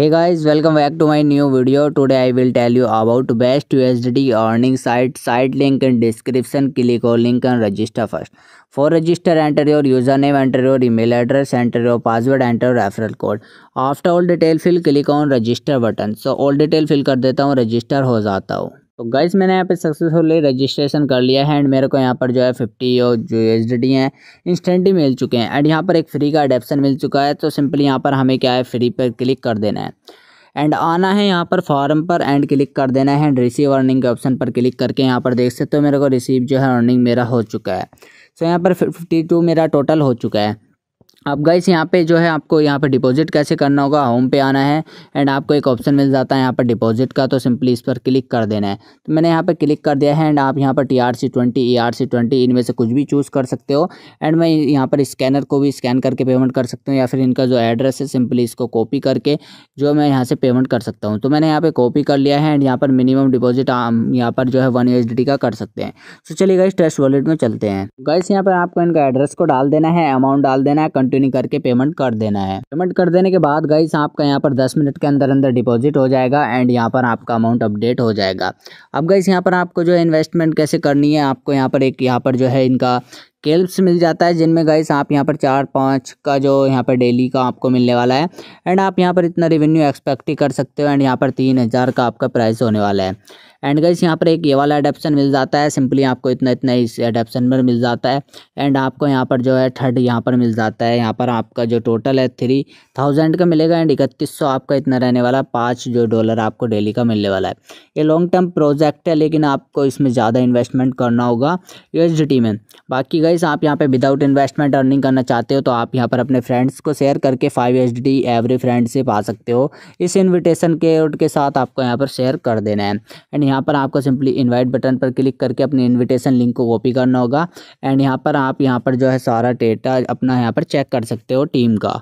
hey guys welcome back to my new video today I will tell you about best U S D earning site site link in description click और link and register first for register enter your user name enter your email address enter your password enter your referral code after all detail fill click on register button so all detail fill कर देता हूँ register हो जाता हूँ तो guys मैंने यहाँ पे सक्सेसफुली रजिस्ट्रेशन कर लिया है एंड मेरे को यहाँ पर जो है फिफ्टी और जो एस हैं इंस्टेंटली मिल चुके हैं एंड यहाँ पर एक फ्री का एडेप्शन मिल चुका है तो सिंपली यहाँ पर हमें क्या है फ्री पर क्लिक कर देना है एंड आना है यहाँ पर फॉर्म पर एंड क्लिक कर देना है एंड रिसीव अर्निंग के ऑप्शन पर क्लिक करके यहाँ पर देख सकते हो तो मेरे को रिसीव जो है अर्निंग मेरा हो चुका है सो so, यहाँ पर फिफ्टी टू मेरा टोटल हो चुका है अब गाइस यहाँ पे जो है आपको यहाँ पे डिपॉजिट कैसे करना होगा होम पे आना है एंड आपको एक ऑप्शन मिल जाता है यहाँ पर डिपॉजिट का तो सिंपली इस पर क्लिक कर देना है तो मैंने यहाँ पे क्लिक कर दिया है एंड आप यहाँ पर T R C twenty E R C twenty इनमें से कुछ भी चूज़ कर सकते हो एंड मैं यहाँ पर स्कैनर को भी स्कैन करके पेमेंट कर सकता हूँ या फिर इनका जो एड्रेस है सिंपली इसको कॉपी करके जो मैं यहाँ से पेमेंट कर सकता हूँ तो मैंने यहाँ पर कॉपी कर लिया है एंड यहाँ पर मिनिमम डिपॉजिट यहाँ पर जो है वन यू का कर सकते हैं तो चलिए गाइस टेस्ट वॉलेट में चलते हैं गाइस यहाँ पर आपको इनका एड्रेस को डाल देना है अमाउंट डाल देना है कंटिन्यू करके पेमेंट कर देना है पेमेंट कर देने के बाद गाइस आपका यहाँ पर दस मिनट के अंदर अंदर डिपॉजिट हो जाएगा एंड यहाँ पर आपका अमाउंट अपडेट हो जाएगा अब गाइस यहाँ पर आपको जो है इन्वेस्टमेंट कैसे करनी है आपको यहाँ पर एक यहाँ पर जो है इनका केल्प्स मिल जाता है जिनमें गाइस आप यहाँ पर चार पाँच का जो यहाँ पर डेली का आपको मिलने वाला है एंड आप यहाँ पर इतना रेवेन्यू एक्सपेक्ट ही कर सकते हो एंड यहाँ पर तीन हज़ार का आपका प्राइस होने वाला है एंड गाइस यहाँ पर एक ये वाला एडेप्शन मिल जाता है सिंपली आपको इतना इतना इस एडेप्शन पर मिल जाता है एंड आपको यहाँ पर जो है थर्ड यहाँ पर मिल जाता है यहाँ पर आपका जो टोटल है थ्री थाउजेंड का मिलेगा एंड इकतीस सौ आपका इतना रहने वाला पाँच जो डॉलर आपको डेली का मिलने वाला है ये लॉन्ग टर्म प्रोजेक्ट है लेकिन आपको इसमें ज़्यादा इन्वेस्टमेंट करना होगा यू में बाकी गई गाइस आप यहाँ पे विदाउट इन्वेस्टमेंट अर्निंग करना चाहते हो तो आप यहाँ पर अपने फ्रेंड्स को शेयर करके five H D every friend से पा सकते हो इस इनविटेशन के के साथ आपको यहाँ पर शेयर कर देना है एंड यहाँ पर आपको सिंपली इन्वाइट बटन पर क्लिक करके अपने इन्विटेशन लिंक को कॉपी करना होगा एंड यहाँ पर आप यहाँ पर जो है सारा डेटा अपना यहाँ पर चेक कर सकते हो टीम का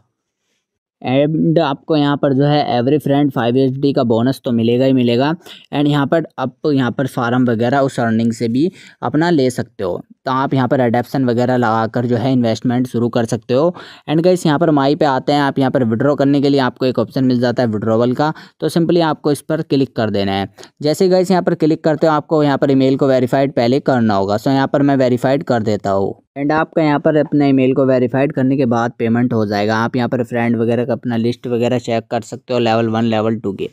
एंड आपको यहाँ पर जो है every friend five H D का बोनस तो मिलेगा ही मिलेगा एंड यहाँ पर आप यहाँ पर फार्म वगैरह उस अर्निंग से भी अपना ले सकते हो तो आप यहाँ पर एडेप्सन वगैरह लगा कर जो है इन्वेस्टमेंट शुरू कर सकते हो एंड गाइस यहाँ पर माई पे आते हैं आप यहाँ पर विड्रॉ करने के लिए आपको एक ऑप्शन मिल जाता है विड्रोवल का तो सिंपली आपको इस पर क्लिक कर देना है जैसे गाइस यहाँ पर क्लिक करते हो आपको यहाँ पर ईमेल को वेरीफाइड पहले करना होगा सो यहाँ पर मैं वेरीफाइड कर देता हूँ एंड आपका यहाँ पर अपने ईमेल को वेरीफाइड करने के बाद पेमेंट हो जाएगा आप यहाँ पर फ्रेंड वगैरह तक अपना लिस्ट वगैरह चेक कर सकते हो लेवल वन लेवल टू के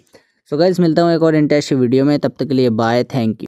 सो so गाइज मिलता हूँ एक और इंटरेस्ट वीडियो में तब तक के लिए बाय थैंक यू